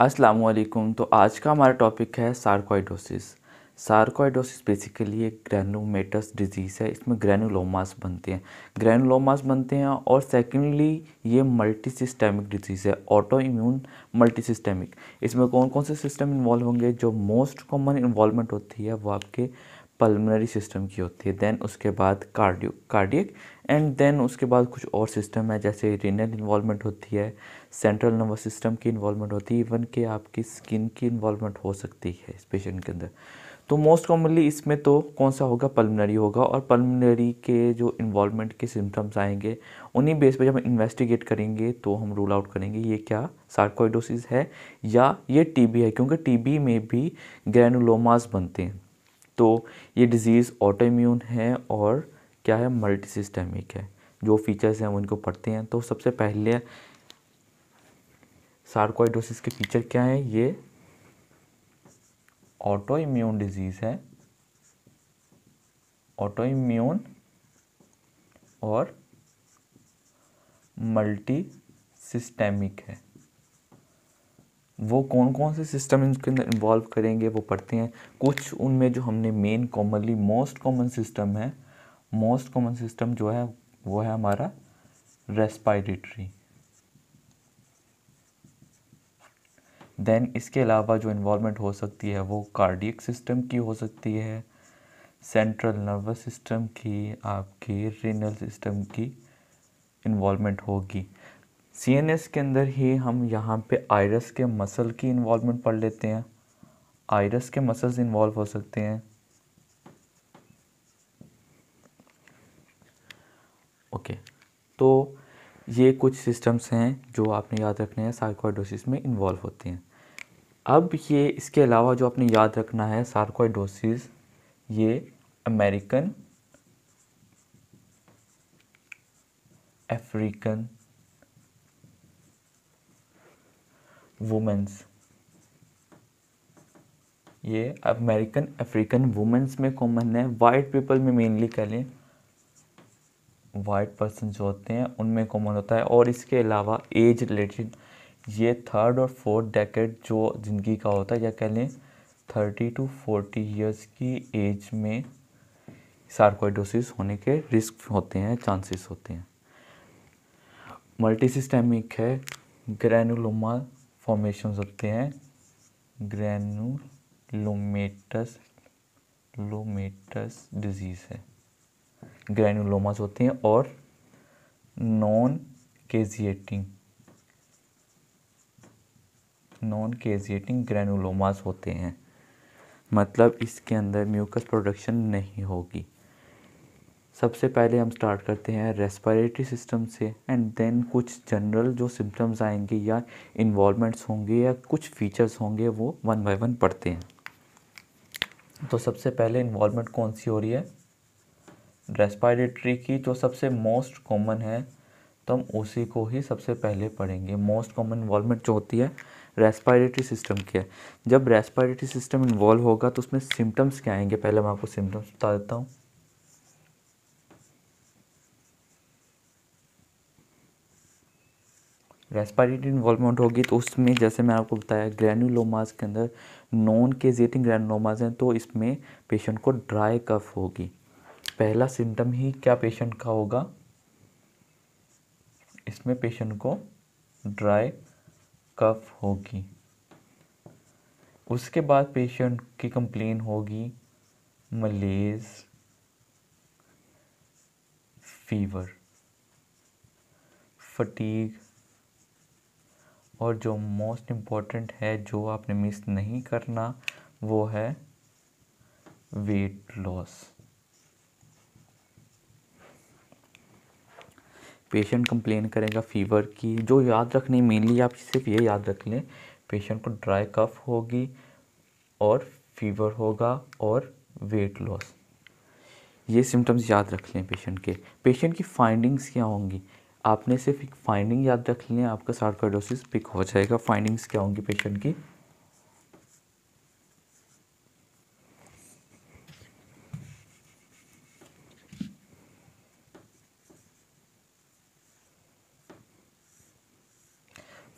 अस्सलाम वालेकुम तो आज का हमारा टॉपिक है सार्कोइडोसिस सार्कोइडोसिस बेसिकली एक ग्रैनुलोमेटस डिजीज़ है इसमें ग्रैनुलोमास बनते हैं ग्रैनुलोमास बनते हैं और सेकेंडली ये मल्टी सिस्टेमिक डिजीज़ है ऑटो इम्यून मल्टी सिस्टेमिक इसमें कौन कौन से सिस्टम इन्वॉल्व होंगे जो मोस्ट कॉमन इन्वॉल्वमेंट होती है वो आपके पल्मोनरी सिस्टम की होती है देन उसके बाद कार्डियो कार्डियक एंड देन उसके बाद कुछ और सिस्टम है जैसे रिनल इन्वॉल्वमेंट होती है सेंट्रल नर्वस सिस्टम की इन्वॉलमेंट होती है इवन कि आपकी स्किन की इन्वॉलमेंट हो सकती है इस पेशेंट के अंदर तो मोस्ट कॉमनली इसमें तो कौन सा होगा पल्मनरी होगा और पल्मनरी के जो इन्वॉलमेंट के सिम्टम्स आएंगे उन्हीं बेस पर जब हम इन्वेस्टिगेट करेंगे तो हम रूल आउट करेंगे ये क्या सार्कोइडोसिस है या ये टीबी है क्योंकि टीबी में भी ग्रैनुलोमास बनते हैं तो ये डिज़ीज़ ऑटोम्यून है और क्या है मल्टी सिस्टमिक है जो फीचर्स हैं उनको पढ़ते हैं तो सबसे पहले सार्कोइडोसिस के फीचर क्या है ये ऑटो इम्यून डिजीज़ है ऑटो इम्यून और मल्टी सिस्टेमिक है वो कौन कौन से सिस्टम इसके अंदर इन्वॉल्व करेंगे वो पढ़ते हैं कुछ उनमें जो हमने main commonly most common system है मोस्ट कॉमन सिस्टम जो है वो है हमारा रेस्पायरेटरी देन इसके अलावा जो इन्वॉलमेंट हो सकती है वो कार्डियक सिस्टम की हो सकती है सेंट्रल नर्वस सिस्टम की आपकी रिनल सिस्टम की इन्वॉलमेंट होगी सीएनएस के अंदर ही हम यहाँ पे आयरस के मसल की इन्वॉलमेंट पढ़ लेते हैं आयरस के मसल्स इन्वॉल्व हो सकते हैं ओके okay. तो ये कुछ सिस्टम्स हैं जो आपने याद रखने हैं सार्कोइडोसिस में इन्वॉल्व होते हैं अब ये इसके अलावा जो आपने याद रखना है सार्कोइडोसिस ये अमेरिकन अफ्रीकन वुमेंस ये अमेरिकन अफ्रीकन वुमेंस में कॉमन है वाइट पीपल में मेनली कह लें वाइट पर्सन जो होते हैं उनमें कॉमन होता है और इसके अलावा एज रिलेटेड ये थर्ड और फोर्थ डेकेड जो जिंदगी का होता है या कह लें थर्टी टू फोर्टी ईयर्स की एज में सार्कोइडोसिस होने के रिस्क होते हैं चांसेस होते हैं मल्टी है ग्रैनुलोमा फॉर्मेशन होते हैं ग्रैनुलोमेटस लोमेटस डिजीज़ है ग्रैनुलोमास होते हैं और non caseating non caseating granulomas होते हैं मतलब इसके अंदर म्यूकस प्रोडक्शन नहीं होगी सबसे पहले हम स्टार्ट करते हैं रेस्पिरेटरी सिस्टम से एंड देन कुछ जनरल जो सिम्टम्स आएंगे या इन्वॉलमेंट्स होंगे या कुछ फीचर्स होंगे वो वन बाय वन पढ़ते हैं तो सबसे पहले इन्वॉलमेंट कौन सी हो रही है रेस्पायरेटरी की जो सबसे मोस्ट कॉमन है तो हम उसी को ही सबसे पहले पढ़ेंगे मोस्ट कॉमन इन्वॉल्वमेंट जो होती है रेस्पायरेटरी सिस्टम की है जब रेस्पायरेटरी सिस्टम इन्वॉल्व होगा तो उसमें सिम्टम्स क्या आएंगे पहले मैं आपको सिम्टम्स बता देता हूँ रेस्पायरेटरी इन्वॉल्वमेंट होगी तो उसमें जैसे मैं आपको बताया ग्रैनुलोमाज के अंदर नॉन केजेटिंग ग्रैनुलोमाज हैं तो इसमें पेशेंट को ड्राई कफ होगी पहला सिम्टम ही क्या पेशेंट का होगा इसमें पेशेंट को ड्राई कफ होगी उसके बाद पेशेंट की कंप्लेन होगी मलेज फीवर फटीग और जो मोस्ट इम्पॉर्टेंट है जो आपने मिस नहीं करना वो है वेट लॉस पेशेंट कंप्लेन करेगा फीवर की जो याद रखनी मेनली आप सिर्फ ये याद रख लें पेशेंट को ड्राई कफ होगी और फीवर होगा और वेट लॉस ये सिम्टम्स याद रख लें पेशेंट के पेशेंट की फाइंडिंग्स क्या होंगी आपने सिर्फ एक फाइंडिंग याद रख लें आपका सार्कोडोसिस पिक हो जाएगा फाइंडिंग्स क्या होंगी पेशेंट की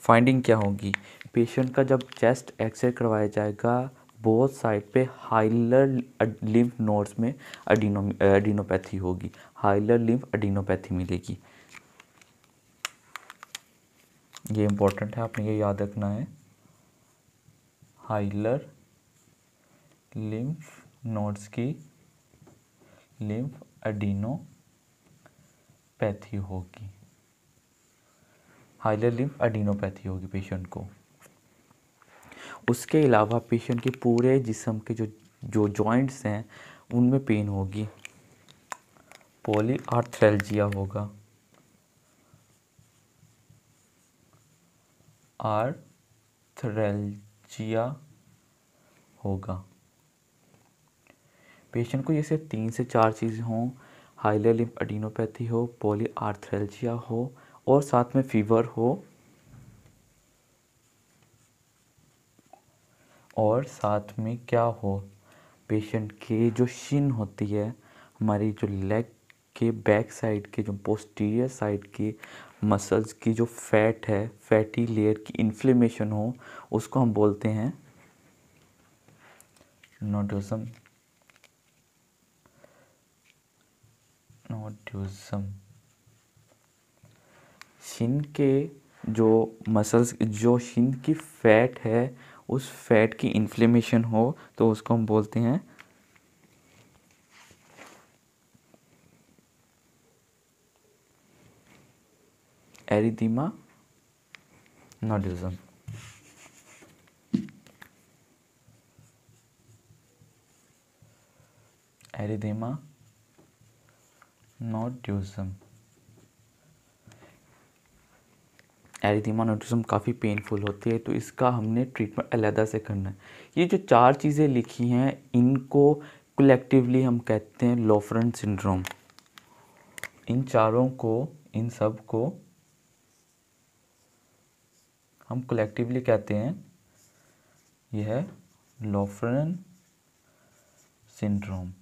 फाइंडिंग क्या होगी पेशेंट का जब चेस्ट एक्सरे करवाया जाएगा बोथ साइड पे हाइलर लिम्फ नोड्स में अडीनो अडीनोपैथी होगी हाइलर लिम्फ अडीनोपैथी मिलेगी ये इंपॉर्टेंट है आपने ये याद रखना है हाइलर लिम्फ नोड्स की लिम्फ अडीनोपैथी होगी हाइलर लिम्फ एडिनोपैथी होगी पेशेंट को उसके अलावा पेशेंट के पूरे जिसम के जो जो जॉइंट्स हैं उनमें पेन होगी पॉलीआर्थ्रेल्जिया होगा आर्थ्रेल्जिया होगा पेशेंट को जैसे तीन से चार चीज़ें हों हाइलर लिम्फ एडिनोपैथी हो पॉलीआर्थ्रेल्जिया हो और साथ में फीवर हो और साथ में क्या हो पेशेंट के जो शिन होती है हमारी जो लेग के बैक साइड के जो पोस्टीरियर साइड की मसल्स की जो फैट है फैटी लेयर की इन्फ्लेमेशन हो उसको हम बोलते हैं नोडोजम नोटिज्म शिन के जो मसल्स जो शिन की फैट है उस फैट की इन्फ्लेमेशन हो तो उसको हम बोलते हैं एरिदिमा नॉडिज्म एरिदेमा नॉट एरिथीमा नोटिसम काफ़ी पेनफुल होती है तो इसका हमने ट्रीटमेंट अलहदा से करना है ये जो चार चीज़ें लिखी हैं इनको कलेक्टिवली हम कहते हैं लोफ्रन सिंड्रोम इन चारों को इन सब को हम कलेक्टिवली कहते हैं यह है लोफ्रन सिंड्रोम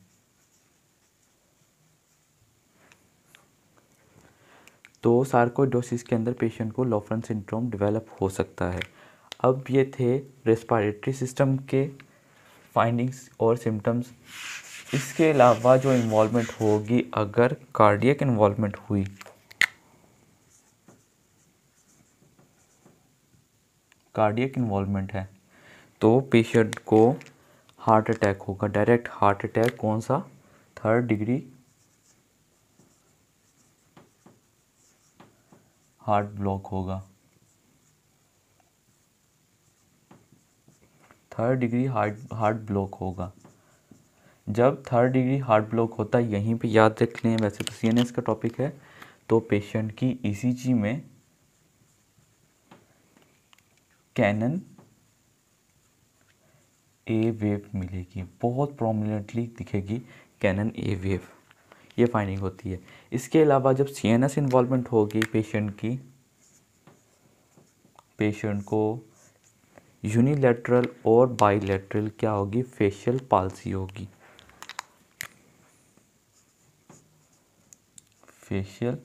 तो सार्कोडोसिस के अंदर पेशेंट को लोफ्रन सिंड्रोम डेवलप हो सकता है अब ये थे रेस्पिरेटरी सिस्टम के फाइंडिंग्स और सिम्टम्स इसके अलावा जो इन्वॉलमेंट होगी अगर कार्डियक इन्वॉलमेंट हुई कार्डियक इन्वॉलमेंट है तो पेशेंट को हार्ट अटैक होगा डायरेक्ट हार्ट अटैक कौन सा थर्ड डिग्री हार्ट ब्लॉक होगा third degree heart heart block होगा जब थर्ड डिग्री हार्ट ब्लॉक होता है यहीं पे याद रख लें वैसे तो सी का टॉपिक है तो पेशेंट की ईसीजी e में कैनन ए वेव मिलेगी बहुत प्रोमिनेंटली दिखेगी कैनन ए वेव ये फाइंडिंग होती है इसके अलावा जब सी एन एस इन्वॉलमेंट होगी पेशेंट की पेशेंट को यूनिलेटरल और बाइलेटरल क्या होगी फेशियल पालसी होगी फेशियल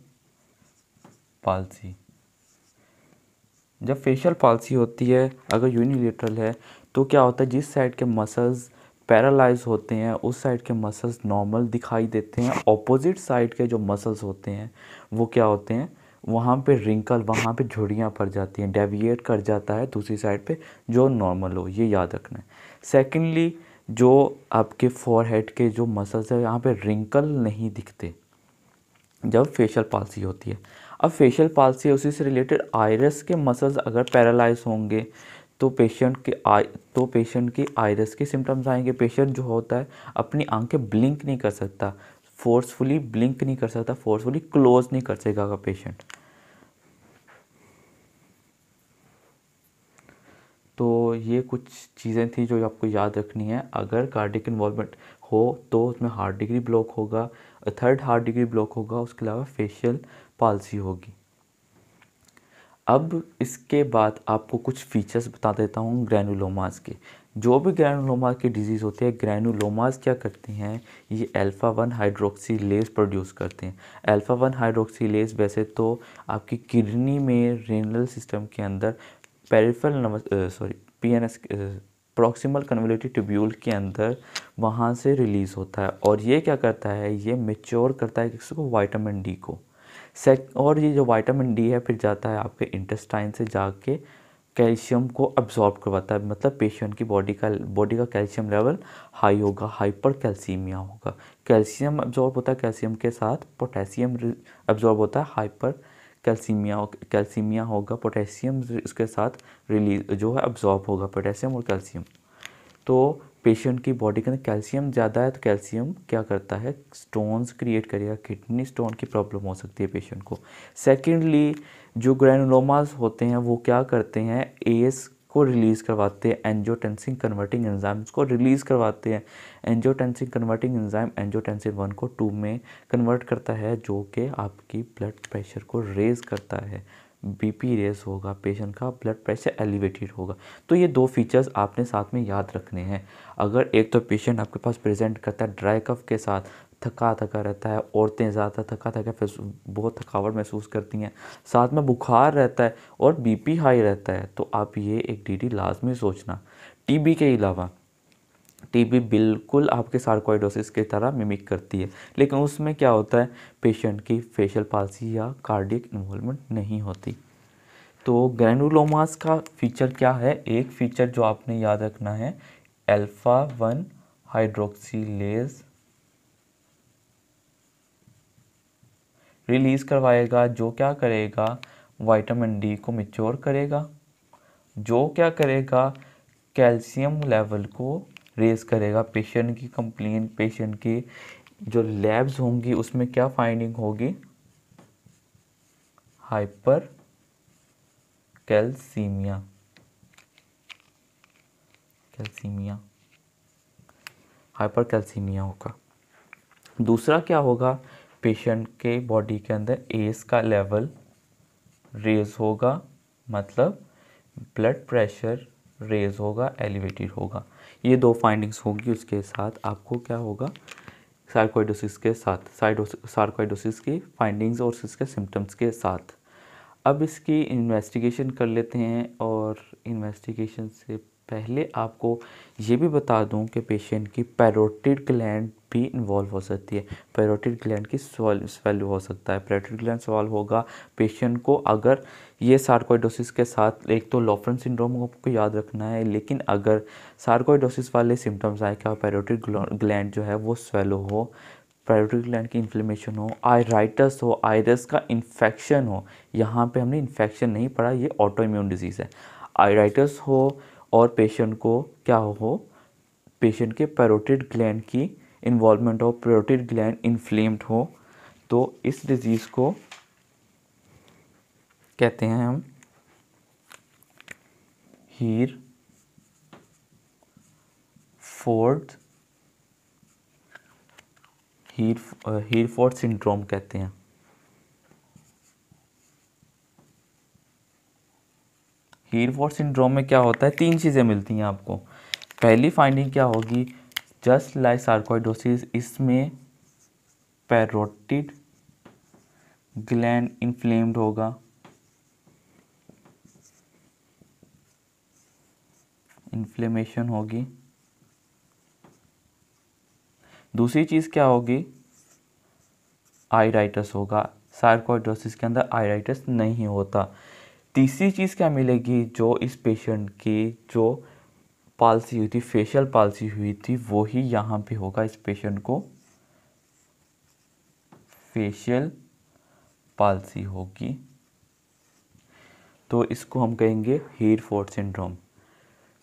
पालसी जब फेशियल पालसी होती है अगर यूनिलेटरल है तो क्या होता है जिस साइड के मसल्स पैरालाइज होते हैं उस साइड के मसल्स नॉर्मल दिखाई देते हैं ऑपोजिट साइड के जो मसल्स होते हैं वो क्या होते हैं वहाँ पे रिंकल वहाँ पे झुड़ियाँ पड़ जाती हैं डेविएट कर जाता है दूसरी साइड पे जो नॉर्मल हो ये याद रखना है सेकेंडली जो आपके फोरहेड के जो मसल्स है यहाँ पे रिंकल नहीं दिखते जब फेशियल पालसी होती है अब फेशियल पालसी उसी से रिलेटेड आयरस के मसल्स अगर पैरालाइज होंगे तो पेशेंट के आई तो पेशेंट की आयरस के सिम्टम्स आएंगे पेशेंट जो होता है अपनी आंखें ब्लिंक नहीं कर सकता फोर्सफुली ब्लिंक नहीं कर सकता फोर्सफुली क्लोज नहीं कर सकेगा पेशेंट तो ये कुछ चीज़ें थी जो आपको याद रखनी है अगर कार्डिक इन्वॉल्वमेंट हो तो उसमें हार्ट डिग्री ब्लॉक होगा थर्ड हार्ट डिग्री ब्लॉक होगा उसके अलावा फेशियल पालसी होगी अब इसके बाद आपको कुछ फीचर्स बता देता हूँ ग्रैनुलोमास के जो भी ग्रैनुलोमा की डिजीज़ होती है ग्रैनुलोमास क्या करते हैं ये alpha one hydroxylase produce करते हैं अल्फ़ा वन हाइड्रोक्सी लेस वैसे तो आपकी किडनी में रेनल सिस्टम के अंदर peripheral nervous sorry PNS proximal convoluted tubule के अंदर वहाँ से रिलीज़ होता है और ये क्या करता है ये मेच्योर करता है किसको वाइटामिन डी को सेक और ये जो वाइटामिन डी है फिर जाता है आपके इंटेस्टाइन से जाके कैल्शियम को अब्जॉर्ब करवाता है मतलब पेशेंट की बॉडी का बॉडी का कैल्शियम लेवल हाई होगा हाइपर कैल्सीमिया होगा कैल्शियम अब्जॉर्ब होता है कैल्शियम के साथ पोटेशियम अब्जॉर्ब होता है हाइपर कैल्सीमिया हो, होगा पोटेशियम इसके साथ रिलीज जो है अब्जॉर्ब होगा पोटेशियम और कैल्शियम तो पेशेंट की बॉडी के अंदर कैल्शियम ज़्यादा है तो कैल्शियम क्या करता है स्टोन्स क्रिएट करेगा किडनी स्टोन की प्रॉब्लम हो सकती है पेशेंट को सेकेंडली जो ग्रैनोलोमास होते हैं वो क्या करते हैं एस को रिलीज़ करवाते हैं एनजियोटेंसिन कन्वर्टिंग एंजाइम को रिलीज़ करवाते हैं angiotensin converting enzyme angiotensin one को टू में कन्वर्ट करता है जो कि आपकी ब्लड प्रेशर को रेज़ करता है बीपी रेस होगा पेशेंट का ब्लड प्रेशर एलिवेटेड होगा तो ये दो फीचर्स आपने साथ में याद रखने हैं अगर एक तो पेशेंट आपके पास प्रेजेंट करता है ड्राई कफ के साथ थका थका रहता है औरतें ज़्यादा थका थका फिर बहुत थकावट महसूस करती हैं साथ में बुखार रहता है और बीपी हाई रहता है तो आप ये एक डीडी लाजमी सोचना टीबी के अलावा टीबी बिल्कुल आपके सार्कोइडोसिस की तरह मिमिक करती है लेकिन उसमें क्या होता है पेशेंट की फेशियल पालसी या कार्डियक इन्वॉल्वमेंट नहीं होती तो ग्रैनुलोमास का फीचर क्या है एक फीचर जो आपने याद रखना है अल्फ़ा वन हाइड्रोक्सीलेज रिलीज़ करवाएगा जो क्या करेगा वाइटामिन डी को मिच्योर करेगा जो क्या करेगा कैल्शियम लेवल को रेज करेगा पेशेंट की कंप्लेन पेशेंट की जो लैब्स होंगी उसमें क्या फाइंडिंग होगी hypercalcaemia calcaemia hypercalcaemia होगा दूसरा क्या होगा पेशेंट के बॉडी के अंदर एस का लेवल रेज होगा मतलब ब्लड प्रेशर रेज होगा एलिवेटेड होगा ये दो फाइंडिंग्स होंगी उसके साथ आपको क्या होगा सार्कोइडोसिस के साथ सार्कोइडोसिस की फाइंडिंग्स और इसके सिम्टम्स के साथ अब इसकी इन्वेस्टिगेशन कर लेते हैं और इन्वेस्टिगेशन से पहले आपको ये भी बता दूं कि पेशेंट की पैरोटिड ग्लैंड भी इन्वॉल्व हो सकती है पैरोटिड ग्लैंड की स्वेल्व हो सकता है पैरोटिड ग्लैंड सवाल होगा पेशेंट को अगर ये सार्कोइडोसिस के साथ एक तो लोफ्रन सिंड्रोम को आपको याद रखना है लेकिन अगर सार्कोइडोसिस वाले सिम्टम्स आए क्या पैरोटिड ग्लैंड जो है वो स्वेलो हो पैरोटिड ग्लैंड की इन्फ्लेमेशन हो आयराइटस हो आयरस का इन्फेक्शन हो यहाँ पे हमने इन्फेक्शन नहीं पढ़ा ये ऑटो इम्यून डिजीज़ है आयराइटस हो और पेशेंट को क्या हो पेशेंट के पैरोटिड ग्लैंड की इन्वॉल्वमेंट हो प्रोटेड ग्लैंड इन्फ्लेम्ड हो तो इस डिज़ीज़ को कहते हैं हम Heerfordt Heerfordt syndrome कहते हैं हीर फोर्ड सिंड्रोम में क्या होता है तीन चीज़ें मिलती हैं आपको पहली फाइंडिंग क्या होगी जस्ट लाइक सार्कोइडोसिस इसमें पैरोटिड ग्लैंड इन्फ्लेम्ड होगा इन्फ्लेमेशन होगी दूसरी चीज़ क्या होगी आईराइटस होगा सार्कोइडोसिस के अंदर आयराइटस नहीं होता तीसरी चीज़ क्या मिलेगी जो इस पेशेंट की जो पालसी हुई थी फेशियल पालसी हुई थी वो ही यहाँ पे होगा इस पेशेंट को फेशियल पालसी होगी तो इसको हम कहेंगे हीर फोर्ड सिंड्रोम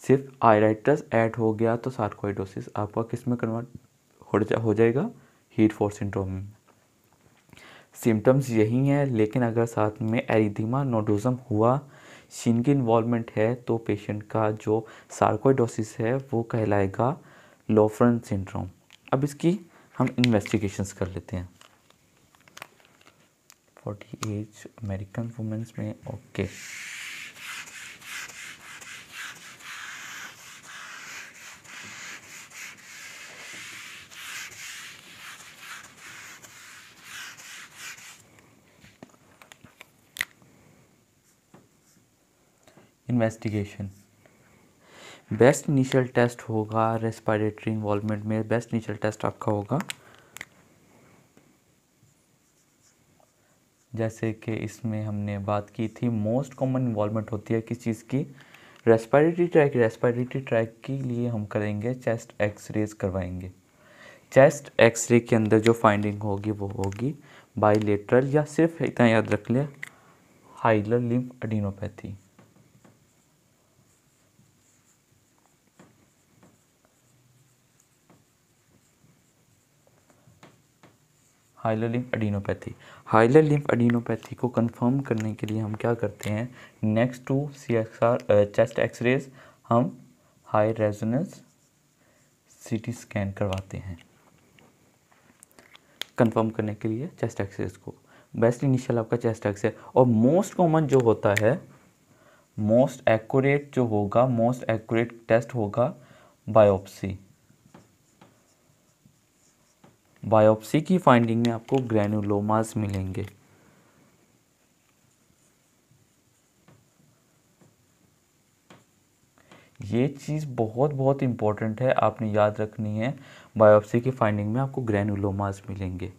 सिर्फ आयराइटस ऐड हो गया तो सार्कोइडोसिस आपका किस में कन्वर्ट हो, जा, हो जाएगा हीर फोर्ट सिंड्रोम में सिम्टम्स यही हैं लेकिन अगर साथ में एरिथिमा नोडोज़म हुआ शीन की इन्वॉलमेंट है तो पेशेंट का जो सार्कोइडोसिस है वो कहलाएगा लोफ्रन सिंड्रोम अब इसकी हम इन्वेस्टिगेशंस कर लेते हैं फोर्टी एज अमेरिकन वुमेंस में okay okay. Investigation best initial test होगा रेस्पिरेटरी इन्वॉल्वमेंट में बेस्ट इनिशियल टेस्ट आपका होगा जैसे कि इसमें हमने बात की थी मोस्ट कॉमन इन्वॉल्वमेंट होती है किस चीज़ की रेस्पिरेटरी ट्रैक रेस्पिरेटरी ट्रैक के लिए हम करेंगे चेस्ट एक्सरेज करवाएंगे चेस्ट एक्सरे के अंदर जो फाइंडिंग होगी वो होगी बाईलेटरल या सिर्फ इतना याद रख लिया hilar lymph adenopathy hilar lymph adenopathy hilar lymph adenopathy को कंफर्म करने के लिए हम क्या करते हैं next to C X R chest x-rays हम हाई रेजोनेंस सीटी स्कैन करवाते हैं कंफर्म करने के लिए चेस्ट एक्सरेज को बेस्ट इनिशियल आपका चेस्ट एक्सरे और मोस्ट कॉमन जो होता है मोस्ट एक्यूरेट जो होगा मोस्ट एक्यूरेट टेस्ट होगा बायोप्सी बायोप्सी की फाइंडिंग में आपको ग्रैनुलोमास मिलेंगे ये चीज़ बहुत बहुत इम्पॉर्टेंट है आपने याद रखनी है बायोप्सी की फाइंडिंग में आपको ग्रैनुलोमास मिलेंगे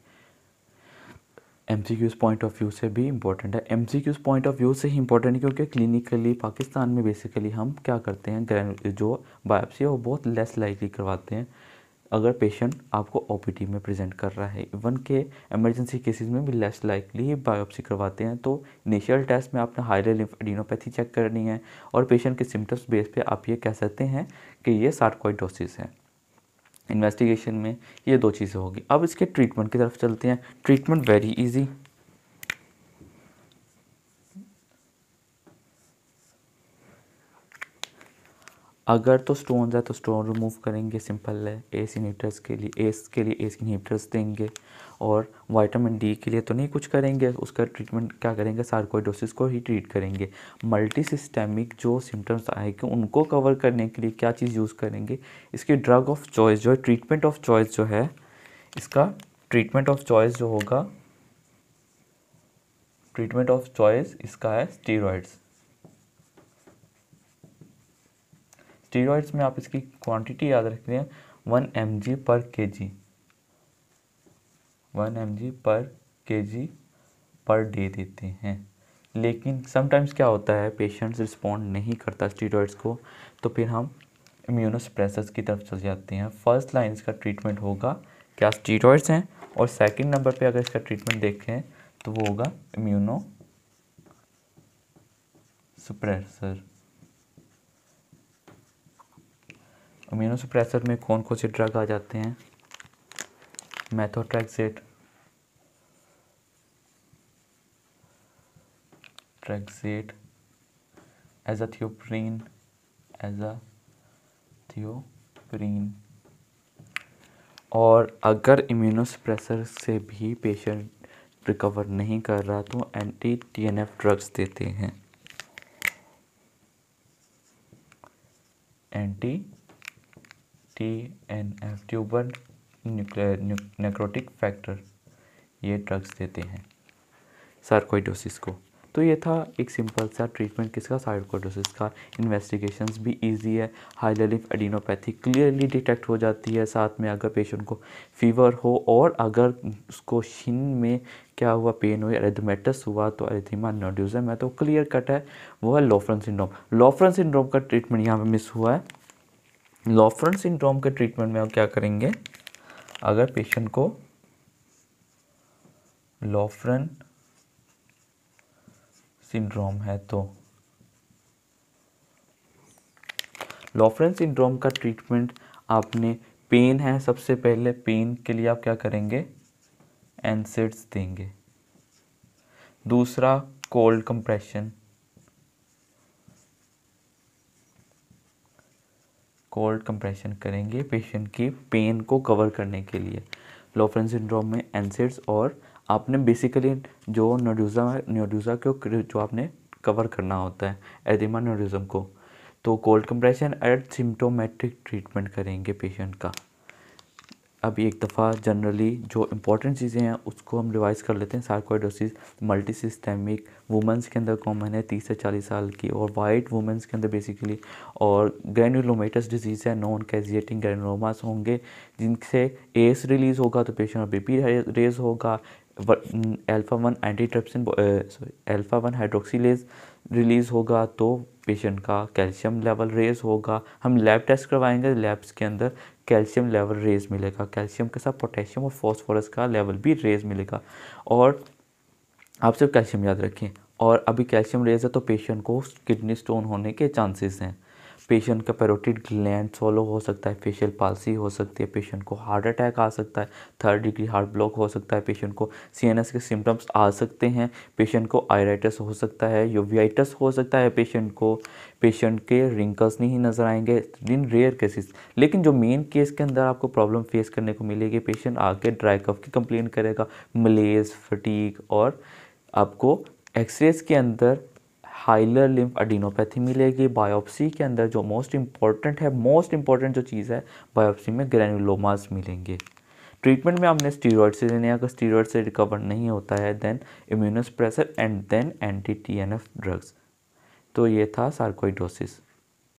M C Qs point of view से भी इम्पॉर्टेंट है M C Qs point of view से ही इम्पॉर्टेंट है क्योंकि क्लिनिकली पाकिस्तान में बेसिकली हम क्या करते हैं ग्रैन जो बायोप्सी है वो बहुत लेस लाइकली करवाते हैं अगर पेशेंट आपको ओ में प्रेजेंट कर रहा है इवन के इमरजेंसी केसेस में भी लेस लाइकली ही बायोप्सी करवाते हैं तो इनिशियल टेस्ट में आपने हाई लेडीनोपैथी चेक करनी है और पेशेंट के सिम्टम्स बेस पे आप ये कह सकते हैं कि ये सार्कोइडोसिस है इन्वेस्टिगेशन में ये दो चीज़ें होगी अब इसके ट्रीटमेंट की तरफ चलते हैं ट्रीटमेंट वेरी ईजी अगर तो स्टोन है तो स्टोन रिमूव करेंगे सिंपल है एस इनहिबिटर्स के लिए एस के लिए एस इनहिबिटर्स देंगे और वाइटामिन डी के लिए तो नहीं कुछ करेंगे उसका ट्रीटमेंट क्या करेंगे सार्कोइडोसिस को ही ट्रीट करेंगे मल्टी सिस्टेमिक जो सिम्टम्स आएंगे उनको कवर करने के लिए क्या चीज़ यूज़ करेंगे इसके ड्रग ऑफ चॉइस जो है ट्रीटमेंट ऑफ चॉइस जो है इसका ट्रीटमेंट ऑफ चॉइस जो होगा ट्रीटमेंट ऑफ चॉइस इसका है स्टीरोड्स स्टीरोइड्स में आप इसकी क्वांटिटी याद रखते हैं वन एम जी पर के जी वन एम जी पर के जी पर डे देते हैं लेकिन समटाइम्स क्या होता है पेशेंट्स रिस्पॉन्ड नहीं करता स्टीरॉइड्स को तो फिर हम इम्यूनोसप्रेसर्स की तरफ चले जाते हैं फर्स्ट लाइन इसका ट्रीटमेंट होगा क्या स्टीरोइड्स हैं और सेकंड नंबर पे अगर इसका ट्रीटमेंट देखें तो वो होगा इम्यूनो सप्रेसर अमीनो सप्रेसर में कौन कौन से ड्रग आ जाते हैं मैथोट्रैक्सेट ट्रैक्सेट एजाथियोप्रीन एजाथियोप्रीन और अगर इम्यूनोसप्रेसर से भी पेशेंट रिकवर नहीं कर रहा तो एंटी टीएनएफ ड्रग्स देते हैं anti T N F tumour necrotic factor ये ड्रग्स देते हैं सार्कोइडोसिस को तो ये था एक सिंपल सा ट्रीटमेंट किसका सार्कोइडोसिस का इन्वेस्टिगेशंस भी इजी है हाइलोलिक एडिनोपैथी क्लियरली डिटेक्ट हो जाती है साथ में अगर पेशेंट को फीवर हो और अगर उसको शिन में क्या हुआ पेन हुई एरेथमेटस हुआ तो एरेथीमा नोड्यूजम है तो क्लियर कट है वो है लोफ्रन सिंड्रोम लोफ्रन सिंड्रोम का ट्रीटमेंट यहाँ पर मिस हुआ है लॉफ्रन सिंड्रोम के ट्रीटमेंट में आप क्या करेंगे अगर पेशेंट को लॉफ्रन सिंड्रोम है तो लॉफ्रेन सिंड्रोम का ट्रीटमेंट आपने पेन है सबसे पहले पेन के लिए आप क्या करेंगे एनसेट्स देंगे दूसरा कोल्ड कंप्रेशन कोल्ड कंप्रेशन करेंगे पेशेंट की पेन को कवर करने के लिए लोफ्रेन सिंड्रोम में एनसेट्स और आपने बेसिकली जो न्यूडूज़ा न्यूडूज़ा को जो आपने कवर करना होता है एडिमा न्यूडिज़म को तो cold compression at symptomatic treatment करेंगे पेशेंट का अभी एक दफ़ा जनरली जो इंपॉर्टेंट चीज़ें हैं उसको हम रिवाइज कर लेते हैं सार्कोइडोसिस मल्टी सिस्टेमिक वुमेंस के अंदर कॉमन है तीस से चालीस साल की और वाइट वुमेंस के अंदर बेसिकली और ग्रैनुलोमेटस डिजीज़ है नॉन कैजिएटिंग ग्रैनुलोमास होंगे जिनसे एस रिलीज़ होगा तो पेशेंट और बीपी रेज होगा alpha one antitrypsin sorry alpha one hydroxylase release होगा तो पेशेंट का कैल्शियम लेवल रेज होगा हम लैब टेस्ट करवाएंगे लैब्स के अंदर कैल्शियम लेवल रेज मिलेगा कैल्शियम के साथ पोटेशियम और फॉस्फोरस का लेवल भी रेज मिलेगा और आप सिर्फ कैल्शियम याद रखें और अभी कैल्शियम रेज है तो पेशेंट को किडनी स्टोन होने के चांसेस हैं पेशेंट का पेरोटिड ग्लैंड सोलो हो सकता है फेशियल पालसी हो सकती है पेशेंट को हार्ट अटैक आ सकता है थर्ड डिग्री हार्ट ब्लॉक हो सकता है पेशेंट को सीएनएस के सिम्टम्स आ सकते हैं पेशेंट को आयराइटस हो सकता है योवियाइटस हो सकता है पेशेंट को पेशेंट के रिंकल्स नहीं नज़र आएंगे इन रेयर केसेस लेकिन जो मेन केस के अंदर आपको प्रॉब्लम फेस करने को मिलेगी पेशेंट आके ड्राई कफ की कंप्लेन करेगा मलेज फटीक और आपको एक्सरेज के अंदर हाइलर लिम्फ अडीनोपैथी मिलेगी बायोप्सी के अंदर जो मोस्ट इम्पॉर्टेंट है मोस्ट इंपॉर्टेंट जो चीज़ है बायोप्सी में ग्रैनुलोमास मिलेंगे ट्रीटमेंट में आपने स्टीरोड से लेने अगर स्टीरोड से रिकवर नहीं होता है then immunosuppressor and then anti T drugs तो ये था सार्कोइडोसिस